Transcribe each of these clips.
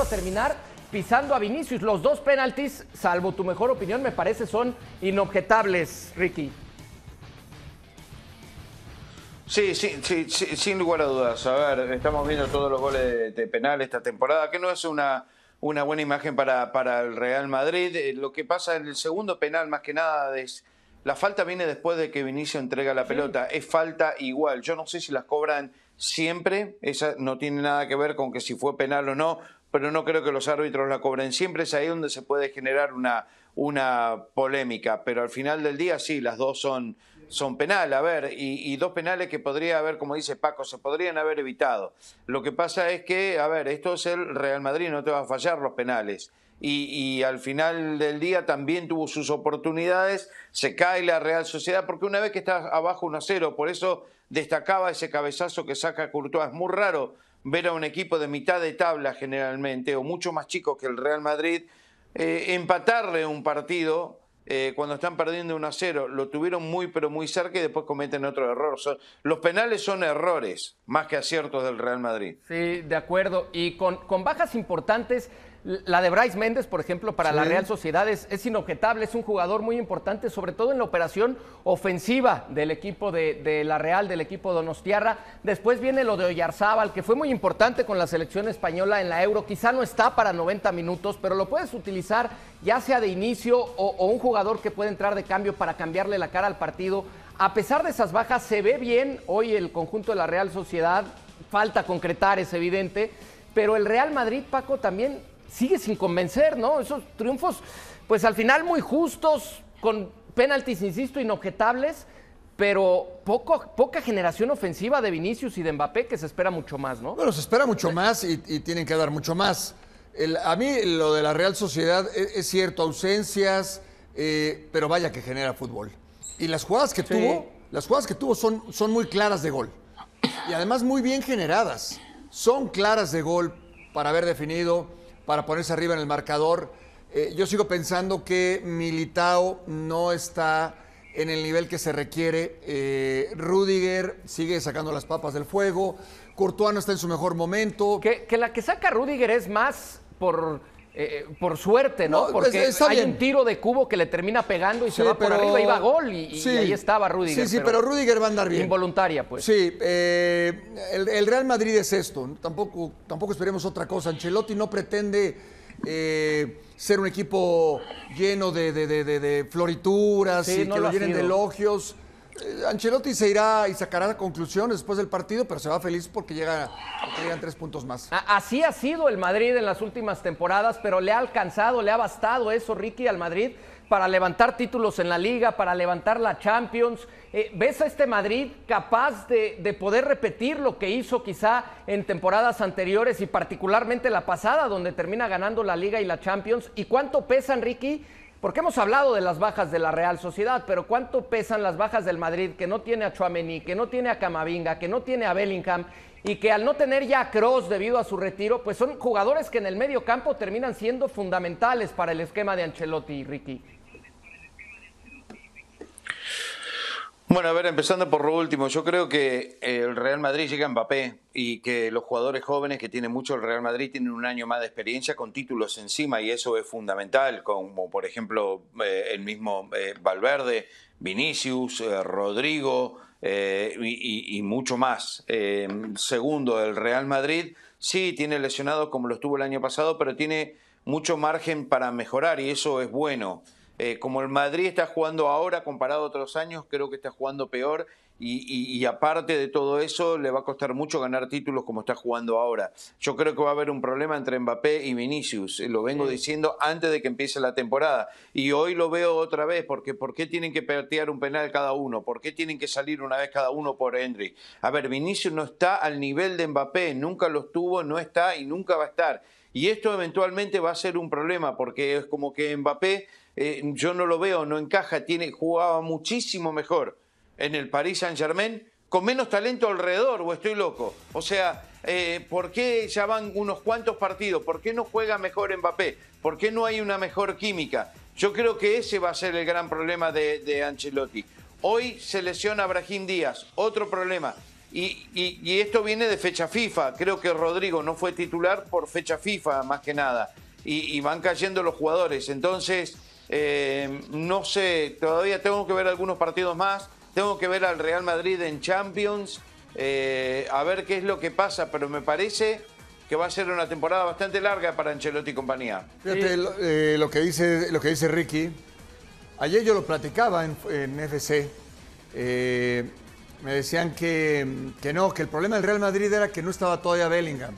a terminar pisando a Vinicius. Los dos penaltis, salvo tu mejor opinión, me parece son inobjetables, Ricky. Sí, sí, sí, sin lugar a dudas. A ver, estamos viendo todos los goles de, penal esta temporada, que no es una, una buena imagen para, para, el Real Madrid. Eh, lo que pasa en el segundo penal, más que nada, es la falta viene después de que Vinicius entrega la pelota. Es falta igual. Yo no sé si las cobran siempre. Esa no tiene nada que ver con que si fue penal o no pero no creo que los árbitros la cobren. Siempre es ahí donde se puede generar una, una polémica, pero al final del día sí, las dos son, son a ver, y, dos penales que podría haber, como dice Paco, se podrían haber evitado. Lo que pasa es que, a ver, esto es el Real Madrid, no te va a fallar los penales. Y, al final del día también tuvo sus oportunidades, se cae la Real Sociedad, porque una vez que estás abajo 1 0, por eso destacaba ese cabezazo que saca Courtois, es muy raro ver a un equipo de mitad de tabla generalmente, o mucho más chico que el Real Madrid, eh, empatarle un partido eh, cuando están perdiendo 1 a 0, lo tuvieron muy pero muy cerca y después cometen otro error. los penales son errores más que aciertos del Real Madrid. Sí, de acuerdo. Y con, bajas importantes, la de Bryce Méndez, por ejemplo, para la Real Sociedad es, inobjetable, es un jugador muy importante, sobre todo en la operación ofensiva del equipo de, la Real, del equipo Donostiarra. Después viene lo de Oyarzábal, que fue muy importante con la selección española en la Euro. Quizá no está para 90 minutos, pero lo puedes utilizar ya sea de inicio o, un jugador que puede entrar de cambio para cambiarle la cara al partido. A pesar de esas bajas, se ve bien hoy el conjunto de la Real Sociedad. Falta concretar, es evidente. Pero el Real Madrid, Paco, también sigue sin convencer, ¿no? Esos triunfos, pues al final muy justos, con penaltis, insisto, inobjetables, pero poco, poca generación ofensiva de Vinicius y de Mbappé, que se espera mucho más, ¿no? Bueno, se espera mucho más y tienen que dar mucho más a mí lo de la Real Sociedad e, es, cierto, ausencias, eh, pero vaya que genera fútbol. Y las jugadas que tuvo, las jugadas que tuvo son, son muy claras de gol. Y además muy bien generadas. Son claras de gol para haber definido, para ponerse arriba en el marcador. Eh, yo sigo pensando que Militao no está en el nivel que se requiere. Eh, Rudiger sigue sacando las papas del fuego. Courtois no está en su mejor momento. que la que saca Rudiger es más por eh, por suerte, ¿no? Pues, Porque hay un tiro de cubo que le termina pegando y se va por arriba y va gol. Y, ahí estaba Rudiger. Sí, sí, pero, va a andar bien. Involuntaria, pues. Sí, eh, el, Real Madrid es esto. Tampoco, tampoco esperemos otra cosa. Ancelotti no pretende eh, ser un equipo lleno de, florituras y que lo, llenen de elogios. Eh, Ancelotti se irá y sacará la conclusión después del partido, pero se va feliz porque llegan tres puntos más. Así ha sido el Madrid en las últimas temporadas, pero le ha alcanzado, le ha bastado eso, Ricky, al Madrid para levantar títulos en la liga, para levantar la Champions. Eh, ¿Ves a este Madrid capaz de, de, poder repetir lo que hizo quizá en temporadas anteriores y particularmente la pasada, donde termina ganando la liga y la Champions? ¿Y cuánto pesan, Ricky, porque hemos hablado de las bajas de la Real Sociedad, pero ¿cuánto pesan las bajas del Madrid que no tiene a Chuamení, que no tiene a Camavinga, que no tiene a Bellingham y que al no tener ya a Cross debido a su retiro, pues son jugadores que en el medio campo terminan siendo fundamentales para el esquema de Ancelotti y Ricky? Bueno, a ver, empezando por lo último, yo creo que eh, el Real Madrid llega en Mbappé y que los jugadores jóvenes que tiene mucho el Real Madrid tienen un año más de experiencia con títulos encima y eso es fundamental, como por ejemplo eh, el mismo eh, Valverde, Vinicius, Rodrigo y, mucho más. segundo, el Real Madrid sí tiene lesionados como lo estuvo el año pasado, pero tiene mucho margen para mejorar y eso es bueno. Eh, como el Madrid está jugando ahora comparado a otros años, creo que está jugando peor y, aparte de todo eso le va a costar mucho ganar títulos como está jugando ahora. Yo creo que va a haber un problema entre Mbappé y Vinicius, eh, lo vengo diciendo antes de que empiece la temporada y hoy lo veo otra vez, porque ¿por qué tienen que patear un penal cada uno? ¿Por qué tienen que salir una vez cada uno por Henry? A ver, Vinicius no está al nivel de Mbappé, nunca lo estuvo, no está y nunca va a estar. Y esto eventualmente va a ser un problema porque es como que Mbappé eh, yo no lo veo, no encaja, tiene, jugaba muchísimo mejor en el Paris Saint Germain con menos talento alrededor, o estoy loco. O sea, eh, ¿por qué ya van unos cuantos partidos? ¿Por qué no juega mejor Mbappé? ¿Por qué no hay una mejor química? Yo creo que ese va a ser el gran problema de, de Ancelotti. Hoy se lesiona a Brahim Díaz, otro problema. Y, esto viene de fecha FIFA. Creo que Rodrigo no fue titular por fecha FIFA, más que nada. y van cayendo los jugadores. Entonces, eh, no sé, todavía tengo que ver algunos partidos más. Tengo que ver al Real Madrid en Champions. Eh, a ver qué es lo que pasa, pero me parece que va a ser una temporada bastante larga para Ancelotti y compañía. Fíjate eh, lo, que, dice, lo que Ricky. Ayer yo lo platicaba en, FC. me decían que, que no, que el problema del Real Madrid era que no estaba todavía Bellingham.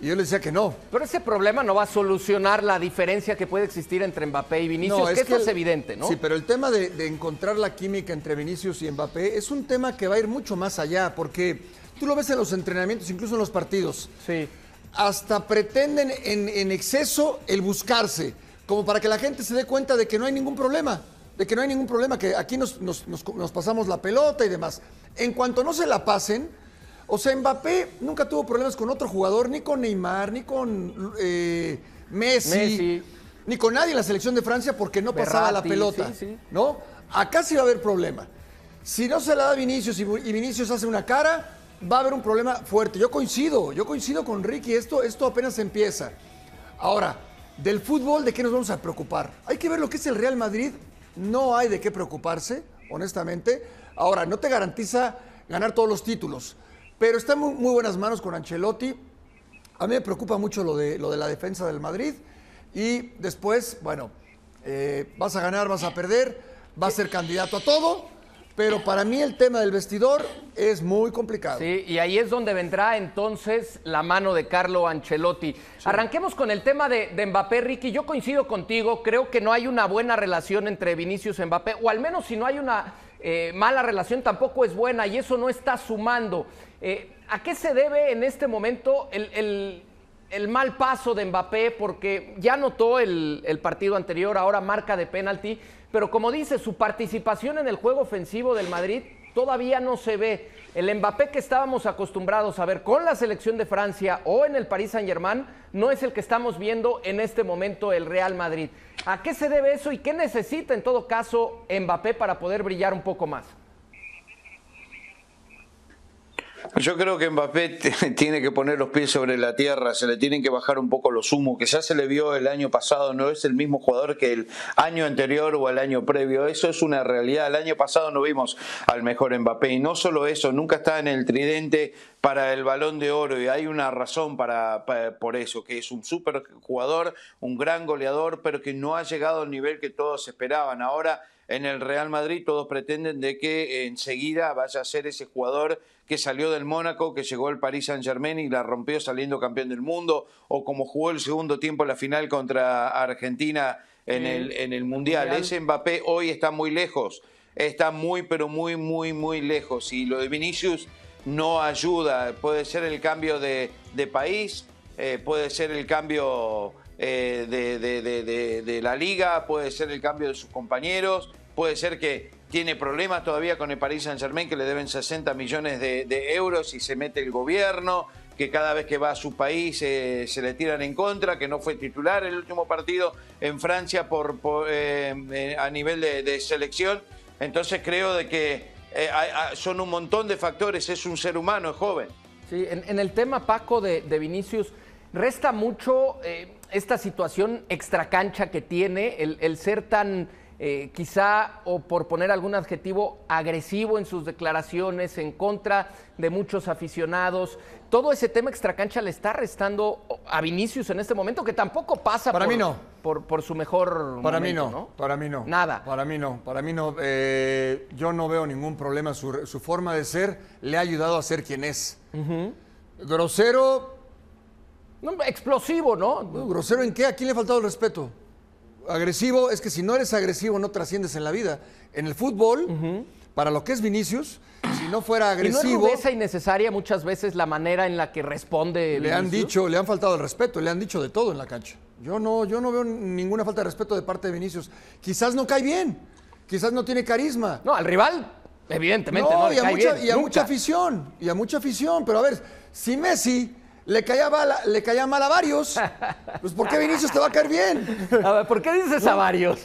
Y yo le decía que no. Pero ese problema no va a solucionar la diferencia que puede existir entre Mbappé y Vinicius, es que, es evidente, ¿no? Sí, pero el tema de, encontrar la química entre Vinicius y Mbappé es un tema que va a ir mucho más allá, porque tú lo ves en los entrenamientos, incluso en los partidos. Sí. Hasta pretenden en, exceso el buscarse, como para que la gente se dé cuenta de que no hay ningún problema, de que no hay ningún problema, que aquí nos pasamos la pelota y demás. En cuanto no se la pasen, o sea, Mbappé nunca tuvo problemas con otro jugador, ni con Neymar, ni con eh, Messi, ni con nadie en la selección de Francia porque no pasaba la pelota. ¿No? Acá sí va a haber problema. Si no se la da Vinicius y Vinicius hace una cara, va a haber un problema fuerte. Yo coincido, yo coincido con Ricky, esto, esto apenas empieza. Ahora, del fútbol, ¿de qué nos vamos a preocupar? Hay que ver lo que es el Real Madrid. No hay de qué preocuparse, honestamente. Ahora, no te garantiza ganar todos los títulos. Pero está en muy, buenas manos con Ancelotti. A mí me preocupa mucho lo de, lo de la defensa del Madrid. Y después, bueno, eh, vas a ganar, vas a perder, va a ser candidato a todo. Pero para mí el tema del vestidor es muy complicado. Sí, y ahí es donde vendrá entonces la mano de Carlo Ancelotti. Arranquemos con el tema de, Mbappé, Ricky. Yo coincido contigo, creo que no hay una buena relación entre Vinicius y Mbappé, o al menos si no hay una eh, mala relación tampoco es buena y eso no está sumando. Eh, ¿A qué se debe en este momento el, mal paso de Mbappé? Porque ya notó el, el partido anterior, ahora marca de penalti, pero como dice, su participación en el juego ofensivo del Madrid todavía no se ve. El Mbappé que estábamos acostumbrados a ver con la selección de Francia o en el Paris Saint-Germain no es el que estamos viendo en este momento el Real Madrid. ¿A qué se debe eso y qué necesita en todo caso Mbappé para poder brillar un poco más? Yo creo que Mbappé tiene que poner los pies sobre la tierra, se le tienen que bajar un poco los humos, que ya se le vio el año pasado, no es el mismo jugador que el año anterior o el año previo, eso es una realidad. El año pasado no vimos al mejor Mbappé y no solo eso, nunca está en el tridente para el balón de oro y hay una razón para, por eso, que es un super jugador, un gran goleador, pero que no ha llegado al nivel que todos esperaban. Ahora en el Real Madrid, todos pretenden de que enseguida vaya a ser ese jugador que salió del Mónaco, que llegó al Paris Saint Germain y la rompió saliendo campeón del mundo, o como jugó el segundo tiempo en la final contra Argentina en, el, en el Mundial. Ese Mbappé hoy está muy lejos, está muy, pero muy, muy, muy lejos. Y lo de Vinicius no ayuda, puede ser el cambio de, país, eh, puede ser el cambio eh, de, la liga, puede ser el cambio de sus compañeros, puede ser que tiene problemas todavía con el Paris Saint Germain que le deben 60 millones de, euros y se mete el gobierno, que cada vez que va a su país eh, se le tiran en contra, que no fue titular el último partido en Francia por, eh, a nivel de, selección. Entonces creo de que son un montón de factores, es un ser humano, es joven. Sí, en, en el tema Paco de Vinicius, resta mucho eh, esta situación extracancha que tiene, el, ser tan eh, quizá, o por poner algún adjetivo, agresivo en sus declaraciones, en contra de muchos aficionados. Todo ese tema extracancha le está restando a Vinicius en este momento, que tampoco pasa para por, mí no. por, su mejor para mí no, Para mí no. Nada. Para mí no. Para mí no. Eh, yo no veo ningún problema. Su, forma de ser le ha ayudado a ser quien es. Grosero, Explosivo, ¿no? ¿Grosero en qué? ¿A quién le ha faltado el respeto? Agresivo, es que si no eres agresivo no trasciendes en la vida. En el fútbol, para lo que es Vinicius, si no fuera agresivo. ¿Y no es innecesaria muchas veces la manera en la que responde. Le han dicho, le han faltado el respeto, le han dicho de todo en la cancha. Yo no, yo no veo ninguna falta de respeto de parte de Vinicius. Quizás no cae bien, quizás no tiene carisma. No, al rival, evidentemente. No, y a mucha afición, y a mucha afición. Pero a ver, si Messi le caía, mal, le caía a varios. Pues ¿por qué Vinicius te va a caer bien? A ver, ¿por qué dices a varios?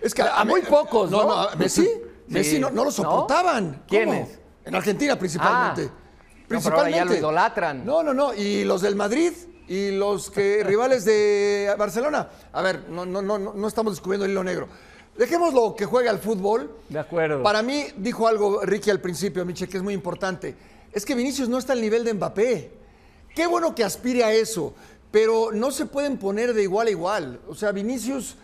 Es que a, muy pocos, ¿no? No, a Messi, Messi no, lo soportaban. ¿Quiénes? En Argentina principalmente. Ah. principalmente. No, idolatran. No, no, no. Y los del Madrid y los que rivales de Barcelona. A ver, no, no, no, no estamos descubriendo el hilo negro. Dejémoslo que juegue al fútbol. De acuerdo. Para mí, dijo algo Ricky al principio, Miche, que es muy importante. Es que Vinicius no está al nivel de Mbappé. Qué bueno que aspire a eso, pero no se pueden poner de igual a igual. O sea, Vinicius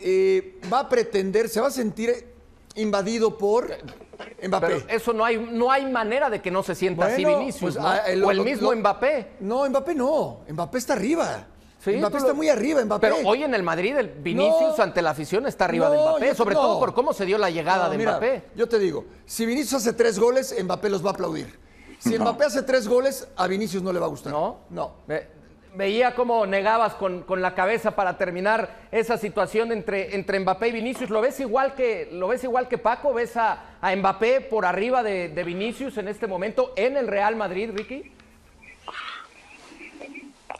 eh, va a pretender, se va a sentir invadido por Mbappé. eso no hay, no hay manera de que no se sienta así Vinicius. Pues, ah, o el mismo Mbappé. No, Mbappé no. Mbappé está arriba. Mbappé está muy arriba, Mbappé. Pero hoy en el Madrid, el Vinicius ante la afición está arriba de Mbappé, sobre todo por cómo se dio la llegada de Mbappé. yo te digo, si Vinicius hace tres goles, Mbappé los va a aplaudir. Si Mbappé hace tres goles, a Vinicius no le va a gustar. No, no. veía cómo negabas con, la cabeza para terminar esa situación entre, entre Mbappé y Vinicius. ¿Lo ves igual que, lo ves igual que Paco? ¿Ves a, Mbappé por arriba de, Vinicius en este momento en el Real Madrid, Ricky?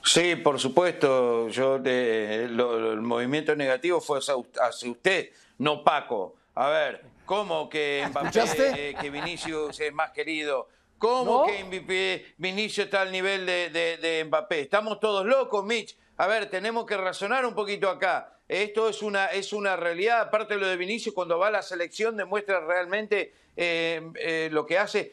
Sí, por supuesto. Yo eh, el movimiento negativo fue hacia usted, no Paco. A ver, ¿cómo que Mbappé, eh, que Vinicius es más querido? ¿Cómo que Vinicius está al nivel de, Mbappé? Estamos todos locos, Mitch. A ver, tenemos que razonar un poquito acá. Esto es una, es una realidad. Aparte de lo de Vinicius, cuando va a la selección demuestra realmente eh, eh, lo que hace.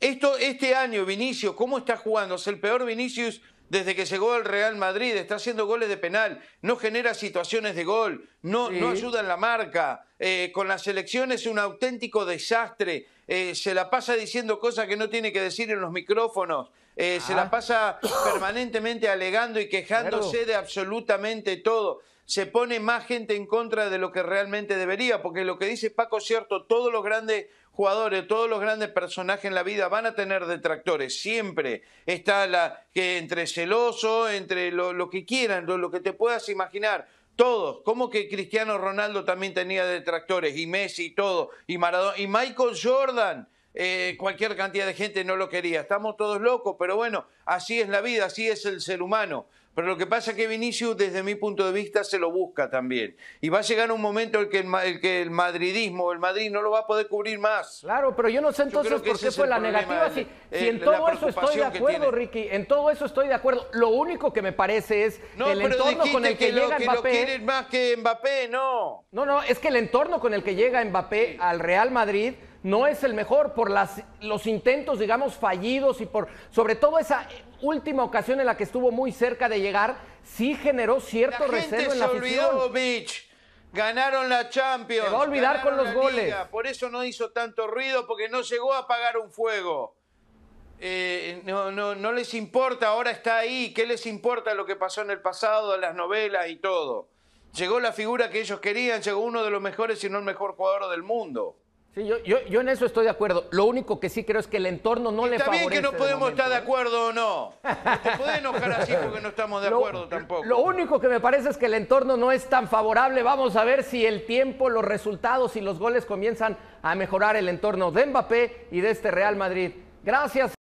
Esto, este año, Vinicius, ¿cómo está jugando? Es el peor Vinicius desde que llegó al Real Madrid. Está haciendo goles de penal, no genera situaciones de gol, no, no ayuda en la marca. Eh, con la selección es un auténtico desastre. Eh, se la pasa diciendo cosas que no tiene que decir en los micrófonos, eh, se la ah. pasa permanentemente alegando y quejándose de absolutamente todo. Se pone más gente en contra de lo que realmente debería, porque lo que dice Paco es cierto, todos los grandes jugadores, todos los grandes personajes en la vida van a tener detractores, siempre. Está la que entre celoso, entre lo, que quieran, lo que te puedas imaginar todos. ¿Cómo que Cristiano Ronaldo también tenía detractores? Y Messi y todo. Y Maradona. Y Michael Jordan. Eh, cualquier cantidad de gente no lo quería. Estamos todos locos, pero bueno, así es la vida, así es el ser humano. Pero lo que pasa es que Vinicius, desde mi punto de vista, se lo busca también. Y va a llegar un momento en que el, que el madridismo, el Madrid, no lo va a poder cubrir más. Claro, pero yo no sé entonces por qué fue la negativa. si, en todo eso estoy de acuerdo, Ricky, en todo eso estoy de acuerdo. Lo único que me parece es el entorno con el que, llega que Lo más que Mbappé, no. No, no, es que el entorno con el que llega Mbappé al Real Madrid no es el mejor por las, los intentos, digamos, fallidos y por, sobre todo esa última ocasión en la que estuvo muy cerca de llegar, sí generó cierto la gente olvidó, Ganaron la Champions. Se va a olvidar con los goles. Por eso no hizo tanto ruido, porque no llegó a apagar un fuego. Eh, no, no, les importa, ahora está ahí. ¿Qué les importa lo que pasó en el pasado, las novelas y todo? Llegó la figura que ellos querían, llegó uno de los mejores, y no el mejor jugador del mundo. Sí, yo, yo, yo, en eso estoy de acuerdo. Lo único que sí creo es que el entorno no le favorece. Está bien que no podemos estar de ¿eh? acuerdo o no. te enojar así porque no estamos de acuerdo tampoco. Lo único que me parece es que el entorno no es tan favorable. Vamos a ver si el tiempo, los resultados y los goles comienzan a mejorar el entorno de Mbappé y de este Real Madrid. Gracias.